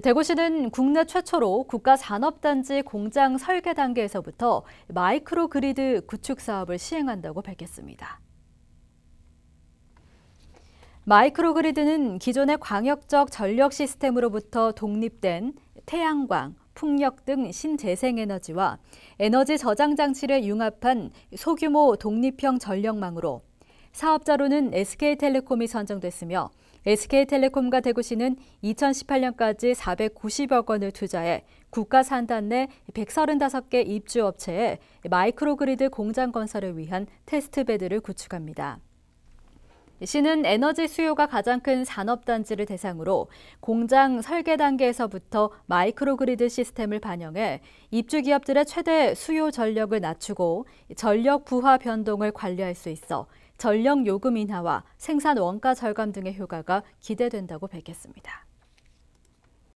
대구시는 국내 최초로 국가산업단지 공장 설계 단계에서부터 마이크로 그리드 구축 사업을 시행한다고 밝혔습니다. 마이크로 그리드는 기존의 광역적 전력 시스템으로부터 독립된 태양광, 풍력 등 신재생에너지와 에너지 저장 장치를 융합한 소규모 독립형 전력망으로 사업자로는 SK텔레콤이 선정됐으며 SK텔레콤과 대구시는 2018년까지 490억 원을 투자해 국가 산단 내 135개 입주업체에 마이크로그리드 공장 건설을 위한 테스트베드를 구축합니다. 시는 에너지 수요가 가장 큰 산업단지를 대상으로 공장 설계 단계에서부터 마이크로그리드 시스템을 반영해 입주기업들의 최대 수요 전력을 낮추고 전력 부하 변동을 관리할 수 있어 전력 요금 인하와 생산 원가 절감 등의 효과가 기대된다고 밝혔습니다.